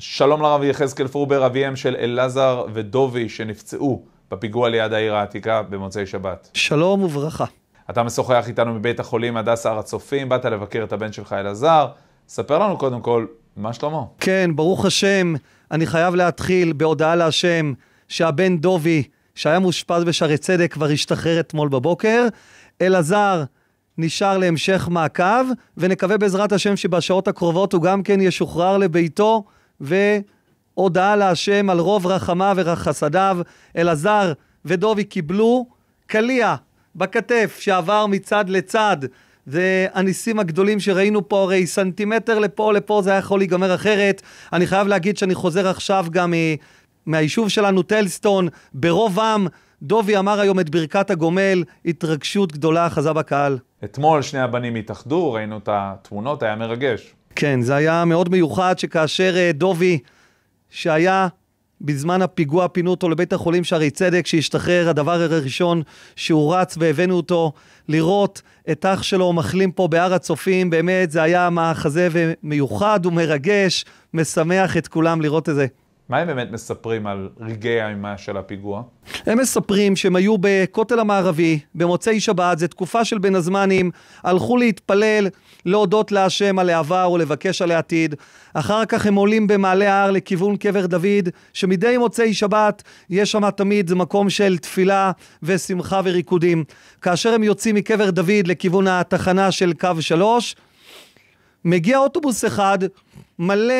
שלום לרב יחזקאל פרובר, אביהם של אלעזר ודובי שנפצעו בפיגוע ליד העיר העתיקה במוצאי שבת. שלום וברכה. אתה משוחח איתנו מבית החולים הדסה הר הצופים, באת לבקר את הבן שלך אלעזר. ספר לנו קודם כל, מה שלמה? כן, ברוך השם, אני חייב להתחיל בהודעה להשם שהבן דובי, שהיה מאושפז בשערי צדק, כבר השתחרר אתמול בבוקר. אלעזר נשאר להמשך מעקב, ונקווה בעזרת השם שבשעות הקרובות הוא גם כן ישוחרר לביתו. והודעה להשם על רוב רחמיו וחסדיו. אלעזר ודובי קיבלו קליע בכתף שעבר מצד לצד. והניסים הגדולים שראינו פה, הרי סנטימטר לפה לפה זה היה יכול להיגמר אחרת. אני חייב להגיד שאני חוזר עכשיו גם מהיישוב שלנו, טלסטון, ברוב עם. דובי אמר היום את ברכת הגומל, התרגשות גדולה חזה בקהל. אתמול שני הבנים התאחדו, ראינו את התמונות, היה מרגש. כן, זה היה מאוד מיוחד שכאשר אה, דובי, שהיה בזמן הפיגוע, פינו אותו לבית החולים שערי צדק, שהשתחרר, הדבר הראשון שהוא רץ והבאנו אותו לראות את אח שלו מחלים פה בהר הצופים, באמת זה היה מחזה מיוחד ומרגש, משמח את כולם לראות את זה. מה הם באמת מספרים על רגעי האימה של הפיגוע? הם מספרים שהם היו בכותל המערבי במוצאי שבת, זו תקופה של בין הזמנים, הלכו להתפלל, להודות להשם על העבר ולבקש על העתיד. אחר כך הם עולים במעלה ההר לכיוון קבר דוד, שמדי מוצאי שבת יש שם תמיד, זה מקום של תפילה ושמחה וריקודים. כאשר הם יוצאים מקבר דוד לכיוון התחנה של קו שלוש, מגיע אוטובוס אחד, מלא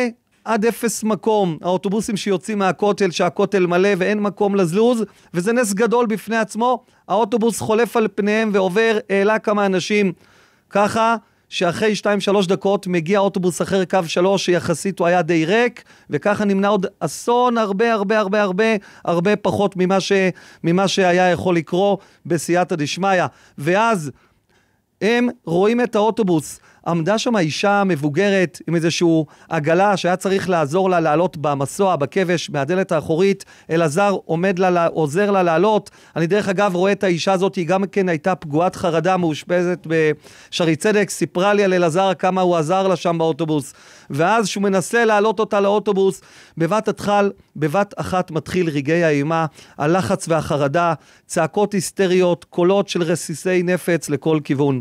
עד אפס מקום. האוטובוסים שיוצאים מהכותל, שהכותל מלא ואין מקום לזלוז, וזה נס גדול בפני עצמו. האוטובוס חולף על פניהם ועובר, העלה כמה אנשים. ככה שאחרי 2-3 דקות מגיע אוטובוס אחר קו 3 שיחסית הוא היה די ריק, וככה נמנע עוד אסון הרבה הרבה הרבה הרבה הרבה פחות ממה, ש, ממה שהיה יכול לקרות בסייעתא דשמיא. ואז הם רואים את האוטובוס. עמדה שם אישה מבוגרת עם איזשהו עגלה שהיה צריך לעזור לה לעלות במסוע, בכבש, מהדלת האחורית. אלעזר עומד לה, עוזר לה לעלות. אני דרך אגב רואה את האישה הזאת, היא גם כן הייתה פגועת חרדה, מאושפזת בשערי צדק, סיפרה לי על אלעזר כמה הוא עזר לה שם באוטובוס. ואז שהוא מנסה להעלות אותה לאוטובוס, בבת, התחל, בבת אחת מתחיל רגעי האימה, הלחץ והחרדה, צעקות היסטריות, קולות של רסיסי נפץ לכל כיוון.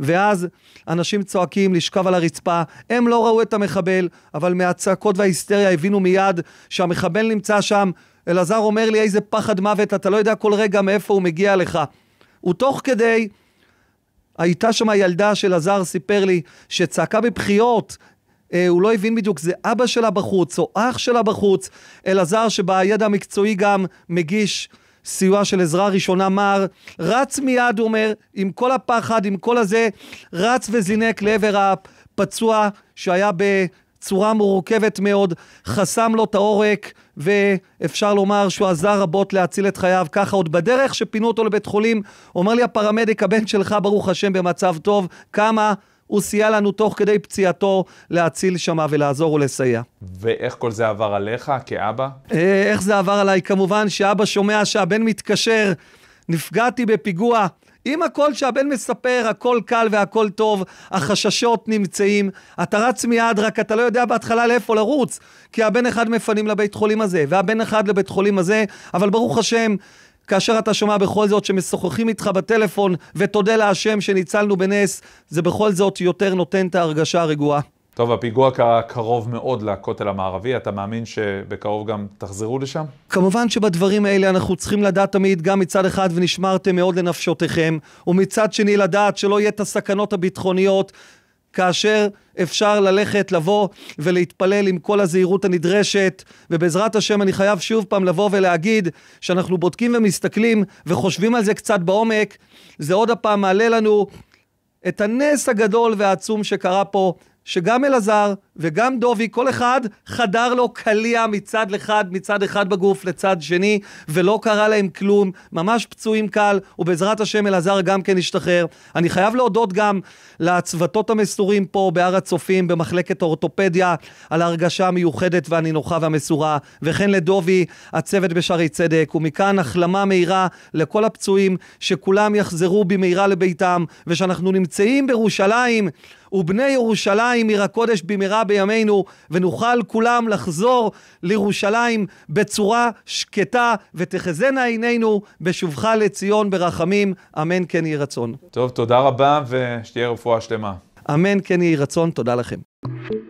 ואז אנשים צועקים לשכב על הרצפה, הם לא ראו את המחבל, אבל מהצעקות וההיסטריה הבינו מיד שהמחבל נמצא שם. אלעזר אומר לי, איזה פחד מוות, אתה לא יודע כל רגע מאיפה הוא מגיע לך. ותוך כדי, הייתה שם ילדה שאלעזר סיפר לי, שצעקה בבחיות. אה, הוא לא הבין בדיוק, זה אבא שלה בחוץ, או אח שלה בחוץ. אלעזר, שבידע המקצועי גם מגיש סיוע של עזרה ראשונה מר, רץ מיד, הוא אומר, עם כל הפחד, עם כל הזה, רץ וזינק לעבר הפצוע שהיה בצורה מורכבת מאוד, חסם לו את העורק, ואפשר לומר שהוא עזר רבות להציל את חייו. ככה עוד בדרך שפינו אותו לבית חולים, אומר לי הפרמדיק, הבן שלך, ברוך השם, במצב טוב, כמה... הוא סייע לנו תוך כדי פציעתו להציל שמה ולעזור ולסייע. ואיך כל זה עבר עליך כאבא? אה, איך זה עבר עליי? כמובן שאבא שומע שהבן מתקשר, נפגעתי בפיגוע. אם הכל שהבן מספר, הכל קל והכל טוב, החששות נמצאים, אתה רץ מיד, רק אתה לא יודע בהתחלה לאיפה לרוץ, כי הבן אחד מפנים לבית חולים הזה, והבן אחד לבית חולים הזה, אבל ברוך השם, כאשר אתה שומע בכל זאת שמשוחחים איתך בטלפון, ותודה להשם שניצלנו בנס, זה בכל זאת יותר נותן את ההרגשה הרגועה. טוב, הפיגוע קרה קרוב מאוד לכותל המערבי, אתה מאמין שבקרוב גם תחזרו לשם? כמובן שבדברים האלה אנחנו צריכים לדעת תמיד גם מצד אחד ונשמרתם מאוד לנפשותיכם, ומצד שני לדעת שלא יהיה את הסכנות הביטחוניות כאשר אפשר ללכת, לבוא ולהתפלל עם כל הזהירות הנדרשת. ובעזרת השם, אני חייב שוב פעם לבוא ולהגיד שאנחנו בודקים ומסתכלים וחושבים על זה קצת בעומק. זה עוד הפעם מעלה לנו את הנס הגדול והעצום שקרה פה שגם אלעזר וגם דובי, כל אחד חדר לו קליע מצד אחד, מצד אחד בגוף לצד שני, ולא קרה להם כלום, ממש פצועים קל, ובעזרת השם אלעזר גם כן השתחרר. אני חייב להודות גם לצוותות המסורים פה בהר הצופים, במחלקת האורתופדיה, על ההרגשה המיוחדת והנינוחה והמסורה, וכן לדובי, הצוות בשערי צדק, ומכאן החלמה מהירה לכל הפצועים, שכולם יחזרו במהרה לביתם, ושאנחנו נמצאים בירושלים. ובני ירושלים עיר הקודש במהרה בימינו, ונוכל כולם לחזור לירושלים בצורה שקטה, ותחזינה עינינו בשובך לציון ברחמים, אמן כן יהי רצון. טוב, תודה רבה, ושתהיה רפואה שלמה. אמן כן יהי רצון, תודה לכם.